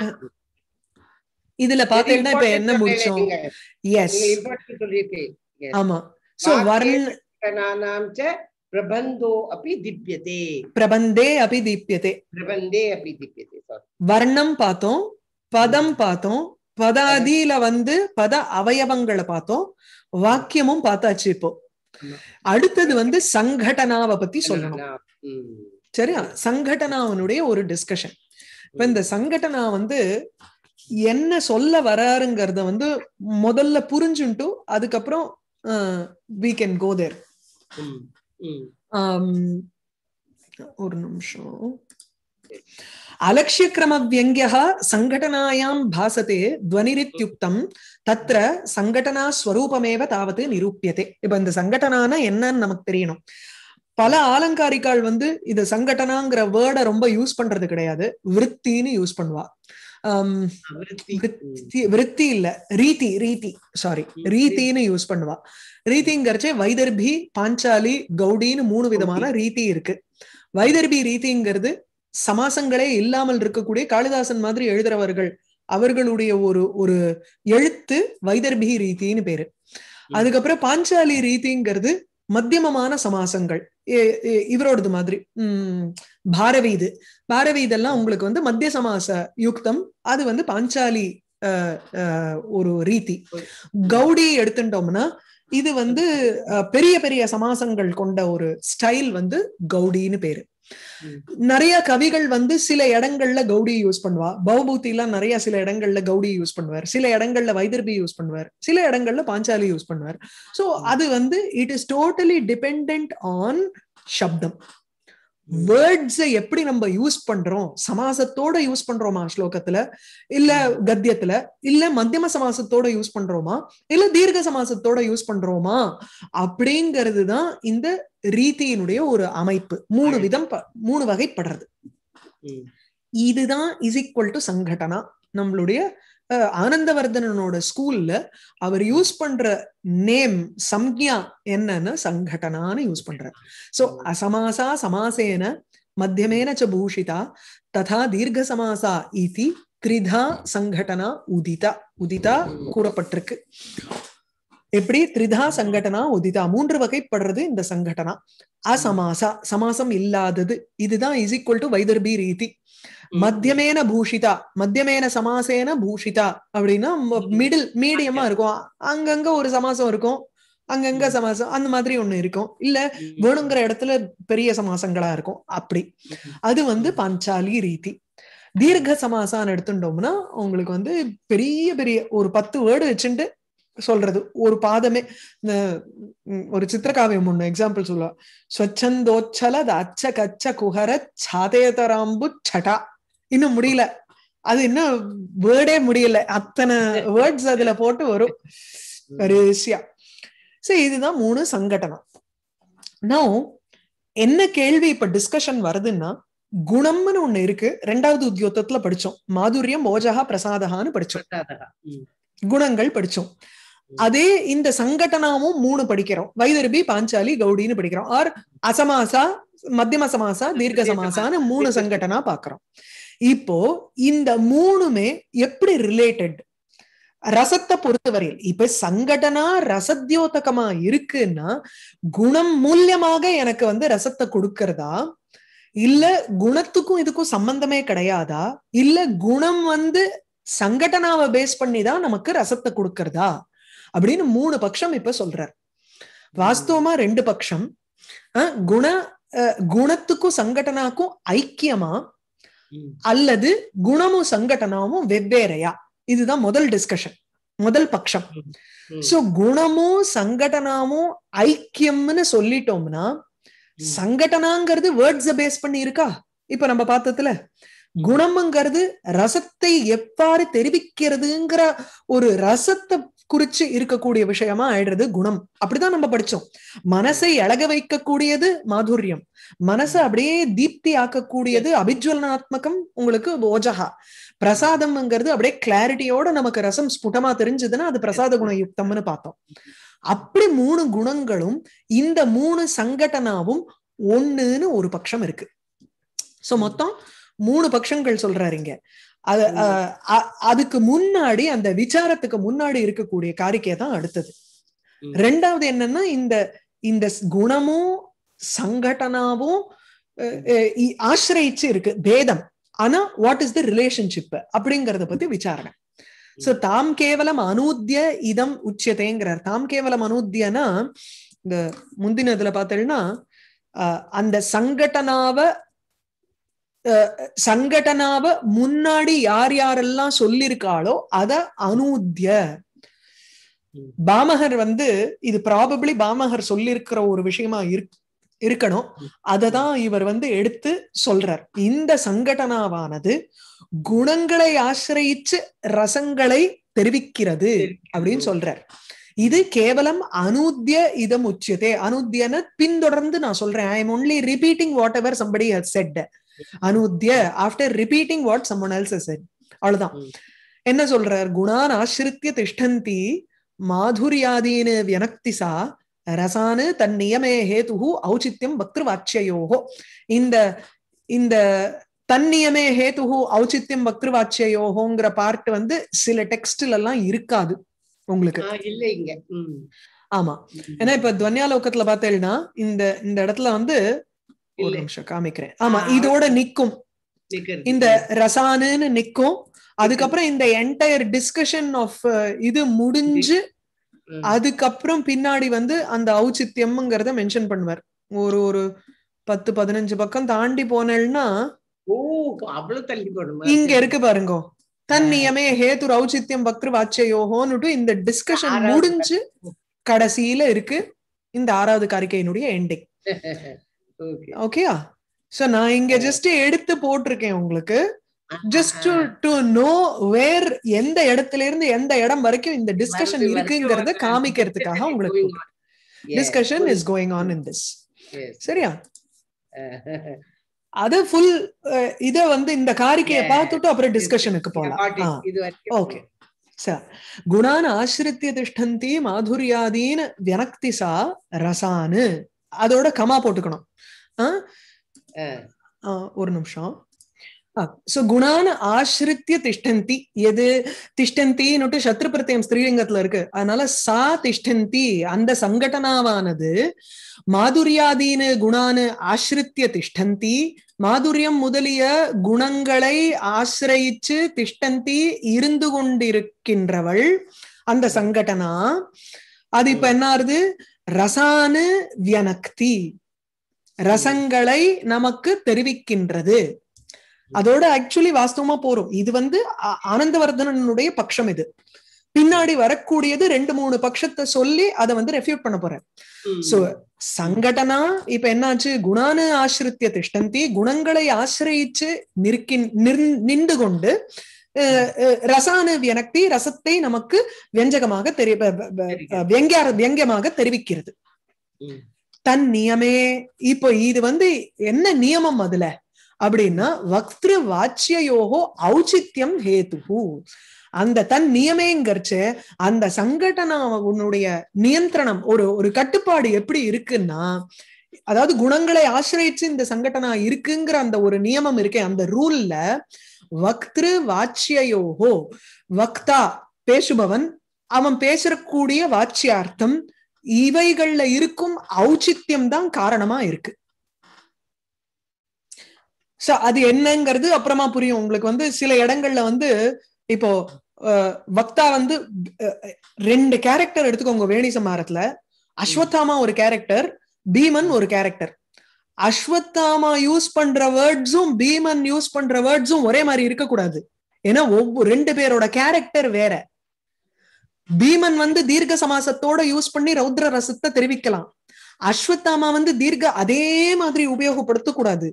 இதுல பாத்தீங்கன்னா இப்ப என்ன முடிச்சோம் எஸ் ஆமா சோ வர்ணானாம் பிரபந்தோ அப்படி திப்யதே பிரபந்தே அப்படி திப்யதே பிரபந்தே அப்படி திப்யதே வர்ணம் பார்த்தோம் பதம் பார்த்தோம் பதாதியில வந்து பத அவயவங்களை பார்த்தோம் வாக்கியமும் பார்த்தாச்சு இப்போ அடுத்தது வந்து சங்கடனாவை பத்தி சொல்லணும் சரியா சங்கடனாவனுடைய ஒரு டிஸ்கஷன் இப்ப இந்த சங்கடனா வந்து என்ன சொல்ல வராருங்கிறத வந்து முதல்ல புரிஞ்சுட்டு அதுக்கப்புறம் வி கேன் கோதேர் ஒரு நிமிஷம் வியங்கியா சங்கடனாயாம் பாசத்தே துவனிரித்யுக்தம் தத்ர சங்கடனா ஸ்வரூபமேவ தாவது நிரூபியதே இப்ப இந்த சங்கடனான என்னன்னு நமக்கு தெரியணும் பல ஆலங்காரிக்கால் வந்து இது சங்கடனாங்கிற வேர்டை ரொம்ப யூஸ் பண்றது கிடையாது விருத்தின்னு யூஸ் பண்ணுவா விருத்தி இல்ல ரீதி ரீதி சாரி ரீத்தின்னு யூஸ் பண்ணுவா ரீதிங்கிறச்சே வைதர்பி பாஞ்சாலி கௌடின்னு மூணு விதமான ரீதி இருக்கு வைதர்பி ரீதிங்கிறது சமாசங்களே இல்லாமல் இருக்கக்கூடிய காளிதாசன் மாதிரி எழுதுறவர்கள் அவர்களுடைய ஒரு ஒரு எழுத்து வைதர்பி ரீதின்னு பேரு அதுக்கப்புறம் பாஞ்சாலி ரீதிங்கிறது மத்தியமமான சமாசங்கள் இவரோடது மாதிரி உம் பாரவி இது பாரவி இதெல்லாம் உங்களுக்கு வந்து மத்திய சமாச யுக்தம் அது வந்து பாஞ்சாலி ஒரு ரீதி கௌடி எடுத்துட்டோம்னா இது வந்து பெரிய பெரிய சமாசங்கள் கொண்ட ஒரு ஸ்டைல் வந்து கவுடின்னு பேரு நிறைய கவிகள் வந்து சில இடங்கள்ல கவுடி யூஸ் பண்ணுவா பௌபூத்தி எல்லாம் நிறைய சில இடங்கள்ல கவுடி யூஸ் பண்ணுவார் சில இடங்கள்ல வைதர்பி யூஸ் பண்ணுவார் சில இடங்கள்ல பாஞ்சாலி யூஸ் பண்ணுவார் சோ அது வந்து it is totally depend on சப்தம் வேர்ட்ஸை எப்படி நம்ம யூஸ் பண்றோம் சமாசத்தோட யூஸ் பண்றோமா ஸ்லோகத்துல இல்ல கத்தியத்துல இல்ல மத்தியம சமாசத்தோட யூஸ் பண்றோமா இல்ல தீர்க்க சமாசத்தோட யூஸ் பண்றோமா அப்படிங்கிறது தான் இந்த ரீதியினுடைய ஒரு அமைப்பு மூணு விதம் மூணு வகைப்படுறது இதுதான் இஸ் ஈக்குவல் டு சங்கடனா நம்மளுடைய ஆனந்தவர்தனனோட ஸ்கூல்ல அவர் யூஸ் பண்ற நேம் சம்யா என்னன்னு சங்கடனான்னு யூஸ் பண்றார் சோ அசமாசா சமாசேன மத்தியமேன ச பூஷிதா ததா தீர்க்க சமாசா இதி திரிதா சங்கடனா உதிதா உதிதா கூறப்பட்டிருக்கு எப்படி திரிதா சங்கடனா உதிதா மூன்று வகைப்படுறது இந்த சங்கடனா அசமாசா சமாசம் இல்லாதது இதுதான் இஸ் ஈக்குவல் டு வைதர்பி ரீதி மத்தியமேன பூஷிதா மத்தியமேன சமாசேன பூஷிதா அப்படின்னா மிடில் மீடியமா இருக்கும் அங்கங்க ஒரு சமாசம் இருக்கும் அங்கங்க சமாசம் அந்த மாதிரி ஒண்ணு இருக்கும் இல்ல வேணுங்கிற இடத்துல பெரிய சமாசங்களா இருக்கும் அப்படி அது வந்து பஞ்சாலி ரீதி தீர்க்க சமாசான்னு எடுத்துட்டோம்னா உங்களுக்கு வந்து பெரிய பெரிய ஒரு பத்து வேர்டு வச்சுட்டு சொல்றது ஒரு பாதமே ஒரு சித்திரகாவியம் ஒண்ணு எக்ஸாம்பிள் சொல்லுவா ஸ்வச்சந்தோச்சல அச்ச கச்ச குகர சாதேதராம்பு சட்டா இன்னும் முடியல அது இன்னும் வேர்டே முடியல அத்தனை வேர்ட்ஸ் அதுல போட்டு வரும் ஈஸியா சரி இதுதான் மூணு சங்கடனம் நோ என்ன கேள்வி இப்ப டிஸ்கஷன் வருதுன்னா குணம்னு ஒண்ணு இருக்கு ரெண்டாவது உத்தியோகத்துல படிச்சோம் மாதுரியம் ஓஜகா பிரசாதகான்னு படிச்சோம் குணங்கள் படிச்சோம் அதே இந்த சங்கடனாவும் மூணு படிக்கிறோம் வைதர்பி பாஞ்சாலி கௌடின்னு படிக்கிறோம் ஆர் அசமாசா மத்தியம சமாசா தீர்க்க சமாசான்னு மூணு சங்கடனா பாக்குறோம் இப்போ இந்த மூணுமே எப்படி ரிலேட்டட் ரசத்தை பொறுத்தவரையில் இப்ப சங்கடனா ரசத்தியோதகமா இருக்குன்னா குணம் மூலியமாக எனக்கு வந்து ரசத்தை கொடுக்கறதா இல்ல குணத்துக்கும் இதுக்கும் சம்பந்தமே கிடையாதா இல்ல குணம் வந்து சங்கடனாவை பேஸ் பண்ணி தான் நமக்கு ரசத்தை கொடுக்கறதா அப்படின்னு மூணு பட்சம் இப்ப சொல்றார் வாஸ்தவமா ரெண்டு பட்சம் குண குணத்துக்கும் சங்கடனாக்கும் ஐக்கியமா அல்லது குணமும் சங்கடனாவும் வெவ்வேறையா இதுதான் முதல் டிஸ்கஷன் முதல் பட்சம் சோ குணமும் சங்கடனாவும் ஐக்கியம்னு சொல்லிட்டோம்னா சங்கடனாங்கிறது வேர்ட்ஸ பேஸ் பண்ணி இருக்கா இப்ப நம்ம பார்த்ததுல குணம்ங்கிறது ரசத்தை எவ்வாறு தெரிவிக்கிறதுங்கிற ஒரு ரசத்தை குறிச்சு இருக்கக்கூடிய விஷயமா ஆயிடுறது குணம் அப்படிதான் நம்ம படிச்சோம் மனசை அழக வைக்கக்கூடியது மாதுரியம் மனசை அப்படியே தீப்தி ஆக்கக்கூடியது அபிஜ்வலனாத்மகம் உங்களுக்கு ஓஜகா பிரசாதம்ங்கிறது அப்படியே கிளாரிட்டியோட நமக்கு ரசம் ஸ்புடமா தெரிஞ்சதுன்னா அது பிரசாத குண யுக்தம்னு பார்த்தோம் அப்படி மூணு குணங்களும் இந்த மூணு சங்கடனாவும் ஒண்ணுன்னு ஒரு பட்சம் இருக்கு சோ மொத்தம் மூணு பட்சங்கள் சொல்றாருங்க அது அதுக்கு முன்னாடி அந்த விசாரத்துக்கு முன்னாடி இருக்கக்கூடிய காரிக்கை தான் அடுத்தது ரெண்டாவது என்னன்னா இந்த இந்த குணமும் சங்கடனாவும் ஆசிரயிச்சு இருக்கு பேதம் ஆனா வாட் இஸ் த ரிலேஷன்ஷிப் அப்படிங்கறத பத்தி விசாரணை சோ தாம் கேவலம் அனூத்திய இதம் உச்சத்தைங்கிறார் தாம் கேவலம் அனூத்தியனா இந்த முந்தினதுல பார்த்தேன்னா அந்த சங்கடனாவை சங்கடனாவ முன்னாடி யார் யாரெல்லாம் சொல்லியிருக்காளோ அத அனூத்திய பாமகர் வந்து இது ப்ராபபிளி பாமகர் சொல்லியிருக்கிற ஒரு விஷயமா இருக்கணும் அததான் இவர் வந்து எடுத்து சொல்றார் இந்த சங்கடனாவானது குணங்களை ஆசிரயிச்சு ரசங்களை தெரிவிக்கிறது அப்படின்னு சொல்றார் இது கேவலம் அனூத்திய இதம் உச்சியதே அனூத்தியன பின்தொடர்ந்து நான் சொல்றேன் I am only repeating whatever somebody said அனுத்திய after repeating what someone else said அவ்வளவுதான் என்ன சொல்றார் குணான் ஆசிரித்திய திஷ்டந்தி மாதுரியாதீன வியனக்திசா ரசானு தன் நியமே ஹேதுகு ஔச்சித்யம் பக்திருவாச்சியோகோ இந்த இந்த தன் நியமே ஹேத்து ஔச்சித்யம் பக்திருவாச்சியோகோங்கிற பார்ட் வந்து சில டெக்ஸ்ட்ல எல்லாம் இருக்காது உங்களுக்கு ஆமா ஏன்னா இப்ப துவன்யாலோகத்துல லோகத்துல பார்த்தேன்னா இந்த இந்த இடத்துல வந்து ஒரு நிமிஷம் காமிக்கிறேன் ஆமா இதோட நிக்கும் இந்த ரசானுன்னு நிக்கும் அதுக்கப்புறம் இந்த என்டையர் டிஸ்கஷன் ஆஃப் இது முடிஞ்சு அதுக்கப்புறம் பின்னாடி வந்து அந்த ஔச்சித்யம்ங்கிறத மென்ஷன் பண்ணுவார் ஒரு ஒரு பத்து பதினஞ்சு பக்கம் தாண்டி போனேன்னா இங்க இருக்கு பாருங்க தன்னியமே ஹேது ரௌச்சித்யம் பக்ரு வாச்சையோஹோன்னு இந்த டிஸ்கஷன் முடிஞ்சு கடைசியில இருக்கு இந்த ஆறாவது காரிக்கையினுடைய எண்டிங் ஓகேயா சோ நான் இங்க ஜஸ்ட் எடுத்து போட்டிருக்கேன் உங்களுக்கு ஜஸ்ட் டு நோ வேர் எந்த இடத்துல இருந்து எந்த இடம் வரைக்கும் இந்த டிஸ்கஷன் இருக்குங்கறத காமிக்கிறதுக்காக உங்களுக்கு discussion is going on in this சரியா அது ஃபுல் இத வந்து இந்த காரிக்கையை பார்த்துட்டு அப்புறம் டிஸ்கஷனுக்கு போலாம் ஓகே சார் குணான் ஆசிரித்திய திஷ்டந்தி மாதுரியாதீன் வினக்தி சா ரசானு அதோட கமா போட்டுக்கணும் ஒரு நிமிஷம் சோ குணான ஆசிரித்திய திஷ்டந்தி எது திஷ்டந்தின்னு சத்ரு பிரத்தியம் ஸ்ரீலிங்கத்துல இருக்கு அதனால சா திஷ்டந்தி அந்த சங்கடனாவானது மாதுரியாதீன குணானு ஆசிரித்திய திஷ்டந்தி மாதுரியம் முதலிய குணங்களை ஆசிரயிச்சு திஷ்டந்தி இருந்து கொண்டிருக்கின்றவள் அந்த சங்கடனா அது இப்ப என்ன ஆறுது ரசான வியனக்தி ரசங்களை நமக்கு தெரிவிக்கின்றது அதோட ஆக்சுவலி வாஸ்தவமா போறோம் இது வந்து ஆனந்தவர்தனனுடைய பட்சம் இது பின்னாடி வரக்கூடியது ரெண்டு மூணு பட்சத்தை சொல்லி அதை வந்து ரெஃப்யூட் பண்ண போறேன் சோ சங்கடனா இப்ப என்னாச்சு குணானு ஆசிரித்திய திஷ்டந்தி குணங்களை ஆசிரியிச்சு நிற்கின் நின் நின்று கொண்டு ரசான வியனக்தி ரசத்தை நமக்கு வியஞ்சகமாக தெரிய வியங்கியமாக தெரிவிக்கிறது தன் நியமே இப்போ இது வந்து என்ன நியமம் அதுல அப்படின்னா வக்திரு வாச்சியோகோ ஔச்சித்யம் ஹேத்து அந்த தன் நியமேங்கிறச்சு அந்த சங்கடனா உன்னுடைய நியந்திரணம் ஒரு ஒரு கட்டுப்பாடு எப்படி இருக்குன்னா அதாவது குணங்களை ஆசிரியச்சு இந்த சங்கடனா இருக்குங்கிற அந்த ஒரு நியமம் இருக்கேன் அந்த ரூல்ல வக்திரு வாச்சியோஹோ வக்தா பேசுபவன் அவன் பேசக்கூடிய வாச்சியார்த்தம் இவைகள்ல இருக்கும் ஔச்சித்யம் தான் காரணமா இருக்கு அது என்னங்கிறது அப்புறமா புரியும் உங்களுக்கு வந்து சில இடங்கள்ல வந்து இப்போ வக்தா வந்து ரெண்டு கேரக்டர் எடுத்துக்கோங்க வேணி சமாரத்துல அஸ்வத்தாமா ஒரு கேரக்டர் பீமன் ஒரு கேரக்டர் அஸ்வத்தாமா யூஸ் பண்ற வேர்ட்ஸும் பீமன் யூஸ் பண்ற வேர்ட்ஸும் ஒரே மாதிரி இருக்கக்கூடாது ஏன்னா ஒவ்வொரு ரெண்டு பேரோட கேரக்டர் வேற பீமன் வந்து தீர்க்க சமாசத்தோட யூஸ் பண்ணி ரௌத்ர ரசத்தை தெரிவிக்கலாம் அஸ்வத்தாமா வந்து தீர்க்க அதே மாதிரி உபயோகப்படுத்த கூடாது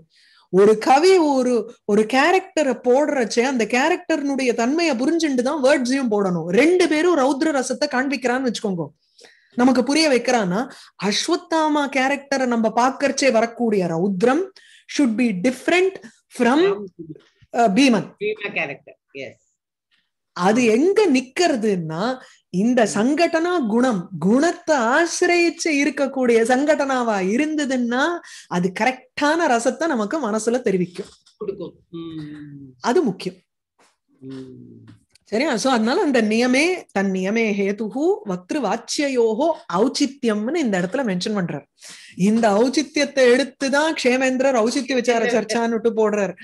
ஒரு கவி ஒரு ஒரு கேரக்டரை போடுறச்சே அந்த கேரக்டர்னுடைய தன்மையை புரிஞ்சுட்டு தான் வேர்ட்ஸையும் போடணும் ரெண்டு பேரும் ரௌத்ர ரசத்தை காண்பிக்கிறான்னு வச்சுக்கோங்க நமக்கு புரிய வைக்கிறான்னா அஸ்வத்தாமா கேரக்டரை நம்ம பார்க்கறச்சே வரக்கூடிய ரௌத்ரம் should be different from Bheeman அது எங்க நிக்கிறதுன்னா இந்த சங்கடனா குணம் குணத்தை ஆசிரியச்சு இருக்கக்கூடிய சங்கடனாவா இருந்ததுன்னா அது கரெக்டான ரசத்தை நமக்கு மனசுல தெரிவிக்கும் அது முக்கியம் சரியா சோ அதனால அந்த நியமே தன் நியமே ஹேதுகு வக்ரு வாச்சியோகோ ஔச்சித்யம்னு இந்த இடத்துல மென்ஷன் பண்றார் இந்த ஔச்சித்யத்தை எடுத்துதான் க்ஷேமேந்திரர் ஔச்சித்ய விசார சர்ச்சான்னு விட்டு போடுறாரு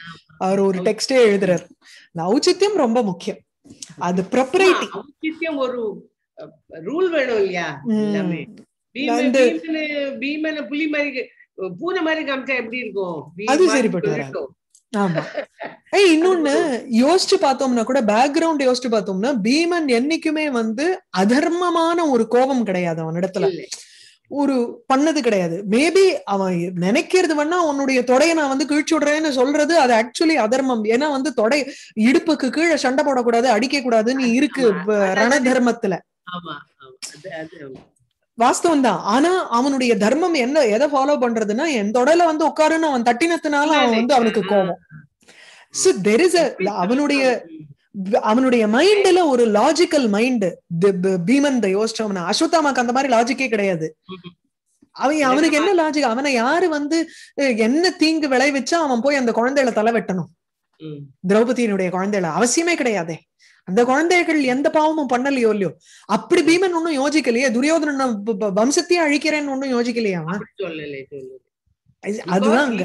அவர் ஒரு டெக்ஸ்டே எழுதுறாரு இந்த ஔச்சித்யம் ரொம்ப முக்கியம் அது ப்ரப்பரேட்டி ஔச்சித்யம் ஒரு ரூல் வேணும் இல்லையா பீமனை புலி மாதிரி பூனை மாதிரி காமிச்சா எப்படி இருக்கும் அது சரிப்பட்டு ஆமா ஏய் இன்னொன்னு யோசிச்சு பார்த்தோம்னா கூட பேக்ரவுண்ட் யோசிச்சு பார்த்தோம்னா பீமன் என்னைக்குமே வந்து அதர்மமான ஒரு கோபம் கிடையாது அவன் இடத்துல ஒரு பண்ணது கிடையாது மேபி அவன் நினைக்கிறது வேணா உன்னுடைய தொடைய நான் வந்து கிழிச்சு விடுறேன்னு சொல்றது அது ஆக்சுவலி அதர்மம் ஏன்னா வந்து தொடை இடுப்புக்கு கீழே சண்டை போடக்கூடாது அடிக்க கூடாதுன்னு இருக்கு ரண தர்மத்துல வாஸ்தவம் தான் ஆனா அவனுடைய தர்மம் என்ன எதை ஃபாலோ பண்றதுன்னா என் தொடல வந்து உட்காருன்னு அவன் தட்டினத்துனால அவன் வந்து அவனுக்கு கோபம் சோ தெர் இஸ் அவனுடைய அவனுடைய மைண்ட்ல ஒரு லாஜிக்கல் மைண்டு பீமன் த யோசிச்சவன அஸ்வத்தாமாக்கு அந்த மாதிரி லாஜிக்கே கிடையாது அவன் அவனுக்கு என்ன லாஜிக் அவனை யாரு வந்து என்ன தீங்கு விளைவிச்சா அவன் போய் அந்த குழந்தையில தலை வெட்டணும் திரௌபதியினுடைய குழந்தையில அவசியமே கிடையாதே அந்த குழந்தைகள் எந்த பாவமும் பண்ணலையோ இல்லையோ அப்படி பீமன் ஒன்னும் யோசிக்கலையே துரியோதன வம்சத்தையே அழிக்கிறேன்னு ஒன்னும் யோசிக்கலையா அதுதான்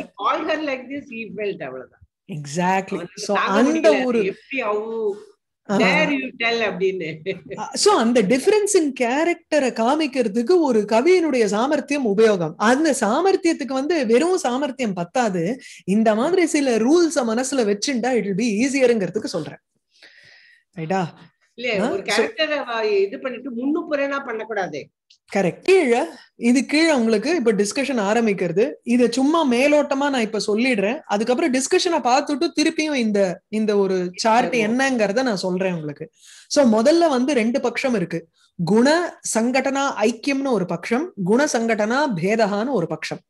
எக்ஸாக்ட்லி சோ அந்த கேரக்டரை காமிக்கிறதுக்கு ஒரு கவியினுடைய சாமர்த்தியம் உபயோகம் அந்த சாமர்த்தியத்துக்கு வந்து வெறும் சாமர்த்தியம் பத்தாது இந்த மாதிரி சில ரூல்ஸ மனசுல வச்சுட்டா இட் பி ஈஸியருங்கிறதுக்கு சொல்றேன் ரைட்டா கரெக்ட் இது கீழே உங்களுக்கு இப்ப டிஸ்கஷன் ஆரம்பிக்கிறது சும்மா மேலோட்டமா நான் இப்ப சொல்லிடுறேன் அதுக்கப்புறம் திருப்பியும் இந்த இந்த ஒரு நான் சொல்றேன் உங்களுக்கு சோ முதல்ல வந்து ரெண்டு பட்சம் இருக்கு குண சங்கடனா ஐக்கியம்னு ஒரு பட்சம் குண சங்கடனா பேதகான்னு ஒரு பட்சம்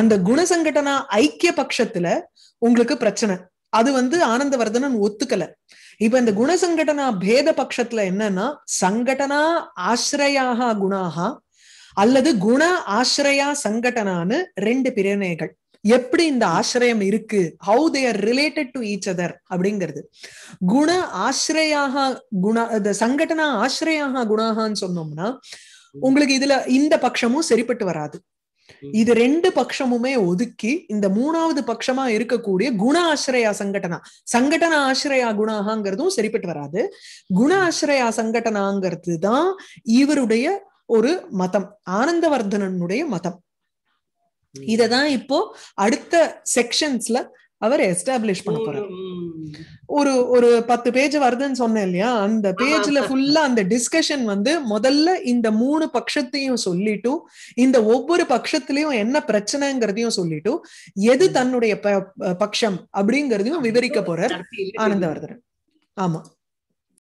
அந்த குண சங்கடனா ஐக்கிய பட்சத்துல உங்களுக்கு பிரச்சனை அது வந்து ஆனந்தவர்தனன் ஒத்துக்கல இப்ப இந்த குணசங்கடனா பேத பட்சத்துல என்னன்னா சங்கடனா ஆசிரயாக குணாக அல்லது குண ஆசிரயா சங்கடனான்னு ரெண்டு பிரிவினைகள் எப்படி இந்த ஆசிரியம் இருக்கு how they're related to each other அப்படிங்கிறது குண ஆசிரியாக குண சங்கடனா ஆசிரியாக குணாகான்னு சொன்னோம்னா உங்களுக்கு இதுல இந்த பட்சமும் சரிப்பட்டு வராது இது ரெண்டு பட்சமுமே ஒதுக்கி இந்த மூணாவது பட்சமா இருக்கக்கூடிய குண ஆசிரயா சங்கடனா சங்கடன ஆசிரயா குணாகாங்கிறதும் சரிப்பட்டு வராது குண ஆசிரயா சங்கடனாங்கிறது தான் இவருடைய ஒரு மதம் ஆனந்தவர்தனனுடைய மதம் இததான் இப்போ அடுத்த செக்ஷன்ஸ்ல அவர் எஸ்டாப்ளிஷ் பண்ண போறாரு ஒரு ஒரு பத்து பேஜ் வருதுன்னு சொன்னேன் இல்லையா அந்த பேஜ்ல ஃபுல்லா அந்த டிஸ்கஷன் வந்து முதல்ல இந்த மூணு பட்சத்தையும் சொல்லிட்டு இந்த ஒவ்வொரு பட்சத்திலையும் என்ன பிரச்சனைங்கிறதையும் சொல்லிட்டு எது தன்னுடைய பட்சம் அப்படிங்கறதையும் விவரிக்க போறார் ஆனந்தவர்தன் ஆமா